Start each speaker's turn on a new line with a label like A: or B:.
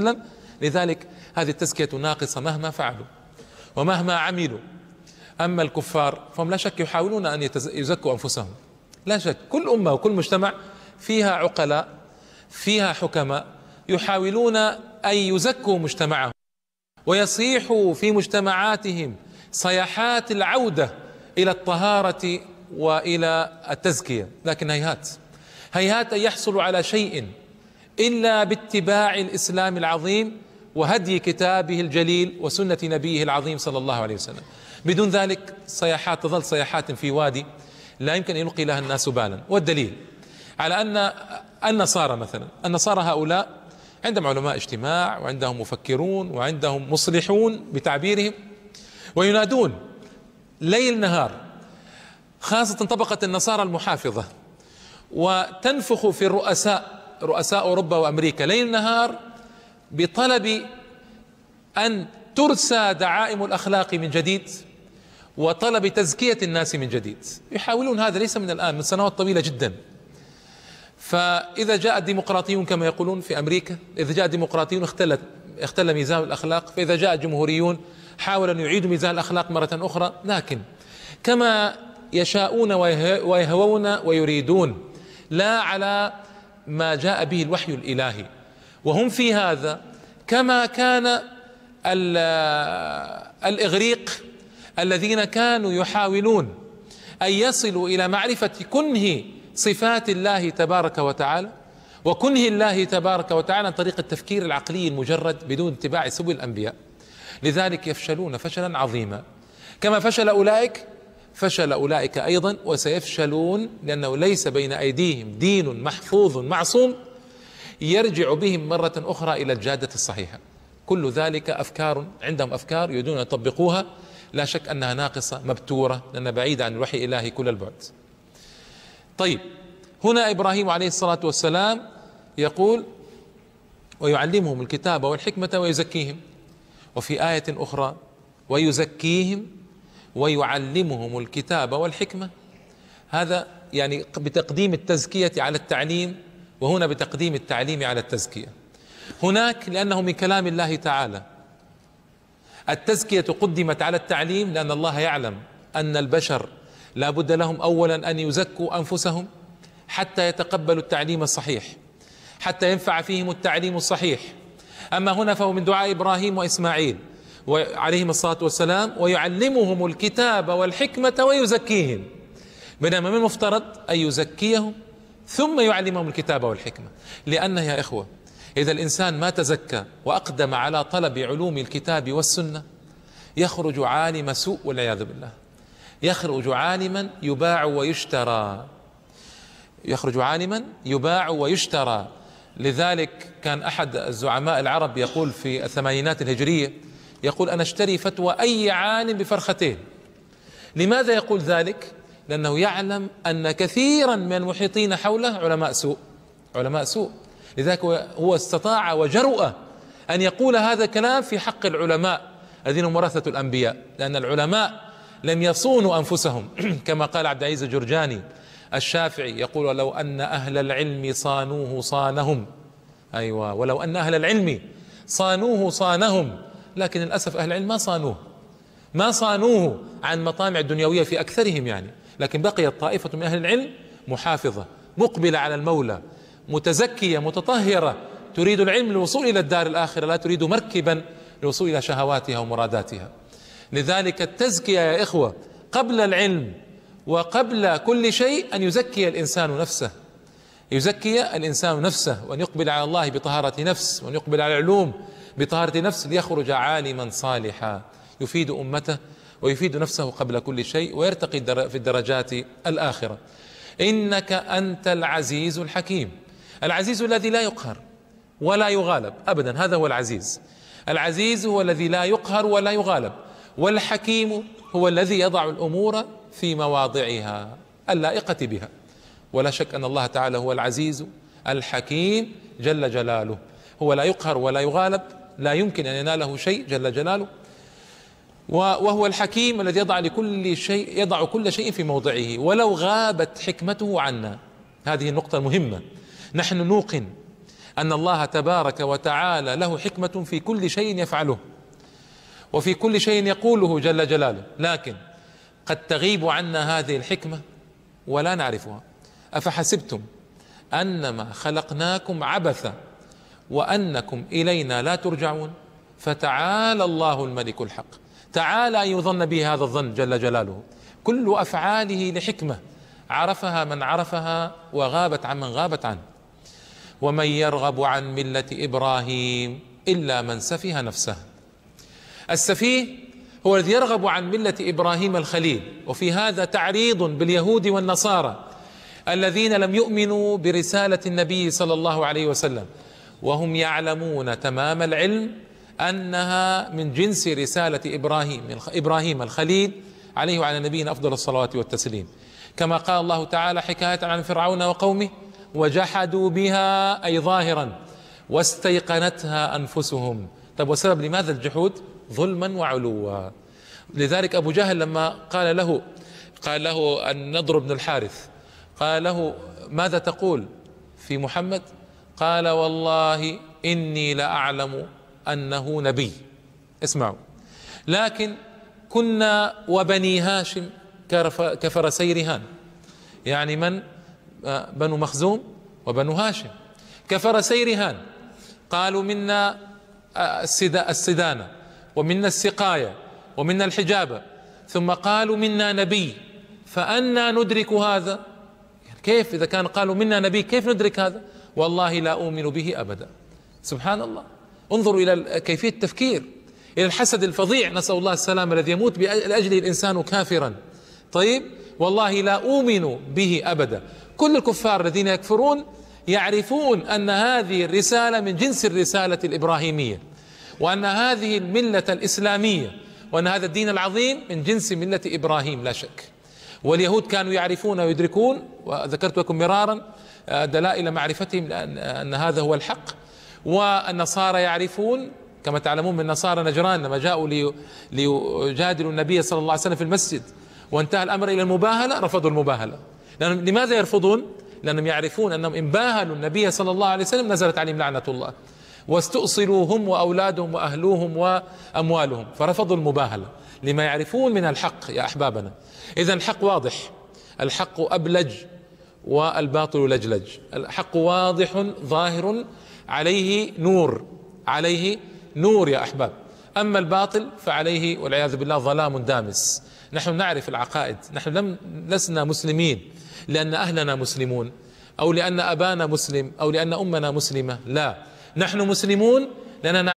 A: وسلم لذلك هذه التزكية ناقصة مهما فعلوا ومهما عملوا أما الكفار فهم لا شك يحاولون أن يزكوا أنفسهم لا شك كل أمة وكل مجتمع فيها عقلاء فيها حكماء يحاولون أن يزكوا مجتمعهم ويصيحوا في مجتمعاتهم صيحات العودة إلى الطهارة والى التزكيه لكن هيهات هيهات ان يحصلوا على شيء الا باتباع الاسلام العظيم وهدي كتابه الجليل وسنه نبيه العظيم صلى الله عليه وسلم بدون ذلك صيحات تظل صيحات في وادي لا يمكن ان يلقي لها الناس بالا والدليل على ان النصارى مثلا النصارى هؤلاء عندهم علماء اجتماع وعندهم مفكرون وعندهم مصلحون بتعبيرهم وينادون ليل نهار خاصة طبقة النصارى المحافظة وتنفخ في الرؤساء رؤساء أوروبا وأمريكا ليل نهار بطلب أن ترسى دعائم الأخلاق من جديد وطلب تزكية الناس من جديد يحاولون هذا ليس من الآن من سنوات طويلة جدا فإذا جاء الديمقراطيون كما يقولون في أمريكا إذا جاء الديمقراطيون اختلت اختل ميزان الأخلاق فإذا جاء الجمهوريون حاولوا أن يعيدوا ميزان الأخلاق مرة أخرى لكن كما يشاءون ويهوون ويريدون لا على ما جاء به الوحي الالهي وهم في هذا كما كان الاغريق الذين كانوا يحاولون ان يصلوا الى معرفه كنه صفات الله تبارك وتعالى وكنه الله تبارك وتعالى عن طريق التفكير العقلي المجرد بدون اتباع سبل الانبياء لذلك يفشلون فشلا عظيما كما فشل اولئك فشل اولئك ايضا وسيفشلون لانه ليس بين ايديهم دين محفوظ معصوم يرجع بهم مره اخرى الى الجاده الصحيحه كل ذلك افكار عندهم افكار يريدون ان يطبقوها لا شك انها ناقصه مبتوره لانها بعيده عن الوحي الالهي كل البعد. طيب هنا ابراهيم عليه الصلاه والسلام يقول ويعلمهم الكتاب والحكمه ويزكيهم وفي ايه اخرى ويزكيهم ويعلمهم الكتاب والحكمة هذا يعني بتقديم التزكية على التعليم وهنا بتقديم التعليم على التزكية هناك لأنه من كلام الله تعالى التزكية قدمت على التعليم لأن الله يعلم أن البشر لا بد لهم أولا أن يزكوا أنفسهم حتى يتقبلوا التعليم الصحيح حتى ينفع فيهم التعليم الصحيح أما هنا فهو من دعاء إبراهيم وإسماعيل عليهم الصلاة والسلام ويعلمهم الكتاب والحكمة ويزكيهم بينما من المفترض أن يزكيهم ثم يعلمهم الكتاب والحكمة لأنه يا إخوة إذا الإنسان ما تزكى وأقدم على طلب علوم الكتاب والسنة يخرج عالم سوء والعياذ بالله يخرج عالما يباع ويشترى يخرج عالما يباع ويشترى لذلك كان أحد الزعماء العرب يقول في الثمانينات الهجرية يقول أنا اشتري فتوى أي عالم بفرختين لماذا يقول ذلك؟ لأنه يعلم أن كثيرا من المحيطين حوله علماء سوء علماء سوء لذلك هو استطاع وجرؤ أن يقول هذا الكلام في حق العلماء الذين هم ورثة الأنبياء لأن العلماء لم يصونوا أنفسهم كما قال عبد العزيز الجرجاني الشافعي يقول لو أن أهل العلم صانوه صانهم أيوة ولو أن أهل العلم صانوه صانهم لكن للأسف أهل العلم ما صانوه ما صانوه عن مطامع الدنيوية في أكثرهم يعني لكن بقيت طائفة من أهل العلم محافظة مقبلة على المولى متزكية متطهرة تريد العلم للوصول إلى الدار الآخرة لا تريد مركبا للوصول إلى شهواتها ومراداتها لذلك التزكية يا إخوة قبل العلم وقبل كل شيء أن يزكي الإنسان نفسه يزكي الإنسان نفسه وأن يقبل على الله بطهارة نفس وأن يقبل على العلوم بطهارة نفس ليخرج عالما صالحا يفيد أمته ويفيد نفسه قبل كل شيء ويرتقي في الدرجات الآخرة إنك أنت العزيز الحكيم العزيز الذي لا يقهر ولا يغالب أبدا هذا هو العزيز العزيز هو الذي لا يقهر ولا يغالب والحكيم هو الذي يضع الأمور في مواضعها اللائقة بها ولا شك ان الله تعالى هو العزيز الحكيم جل جلاله هو لا يقهر ولا يغالب لا يمكن ان يناله شيء جل جلاله وهو الحكيم الذي يضع لكل شيء يضع كل شيء في موضعه ولو غابت حكمته عنا هذه النقطة المهمة نحن نوقن أن الله تبارك وتعالى له حكمة في كل شيء يفعله وفي كل شيء يقوله جل جلاله لكن قد تغيب عنا هذه الحكمة ولا نعرفها أفحسبتم أنما خلقناكم عبثا وأنكم إلينا لا ترجعون فتعالى الله الملك الحق تعالى أن يظن به هذا الظن جل جلاله كل أفعاله لحكمة عرفها من عرفها وغابت عن من غابت عنه ومن يرغب عن ملة إبراهيم إلا من سفه نفسه السفيه هو الذي يرغب عن ملة إبراهيم الخليل وفي هذا تعريض باليهود والنصارى الذين لم يؤمنوا برسالة النبي صلى الله عليه وسلم وهم يعلمون تمام العلم أنها من جنس رسالة إبراهيم إبراهيم الخليل عليه وعلى نبينا أفضل الصلاة والتسليم كما قال الله تعالى حكاية عن فرعون وقومه وجحدوا بها أي ظاهرا واستيقنتها أنفسهم طب وسبب لماذا الجحود ظلما وعلوا لذلك أبو جهل لما قال له قال له النضر بن الحارث قال له ماذا تقول في محمد قال والله اني لاعلم انه نبي اسمعوا لكن كنا وبني هاشم كفرسي رهان يعني من بنو مخزوم وبنو هاشم كفرسي رهان قالوا منا السدانة ومنا السقاية ومنا الحجابة ثم قالوا منا نبي فأنا ندرك هذا كيف إذا كان قالوا منا نبي كيف ندرك هذا والله لا أؤمن به أبدا سبحان الله انظروا إلى كيفية التفكير إلى الحسد الفظيع نسأل الله السلام الذي يموت لأجله الإنسان كافرا طيب والله لا أؤمن به أبدا كل الكفار الذين يكفرون يعرفون أن هذه الرسالة من جنس الرسالة الإبراهيمية وأن هذه الملة الإسلامية وأن هذا الدين العظيم من جنس ملة إبراهيم لا شك واليهود كانوا يعرفون ويدركون وذكرت لكم مرارا آه، دلائل معرفتهم آه، أن هذا هو الحق والنصارى يعرفون كما تعلمون من نصارى نجران لما جاءوا ليجادلوا النبي صلى الله عليه وسلم في المسجد وانتهى الأمر إلى المباهلة رفضوا المباهلة لأن لماذا يرفضون؟ لأنهم يعرفون أنهم إن باهلوا النبي صلى الله عليه وسلم نزلت عليهم لعنة الله واستؤصلوا هم واولادهم واهلوهم واموالهم فرفضوا المباهله لما يعرفون من الحق يا احبابنا اذا الحق واضح الحق ابلج والباطل لجلج الحق واضح ظاهر عليه نور عليه نور يا احباب اما الباطل فعليه والعياذ بالله ظلام دامس نحن نعرف العقائد نحن لم لسنا مسلمين لان اهلنا مسلمون او لان ابانا مسلم او لان امنا مسلمه لا نحن مسلمون لأننا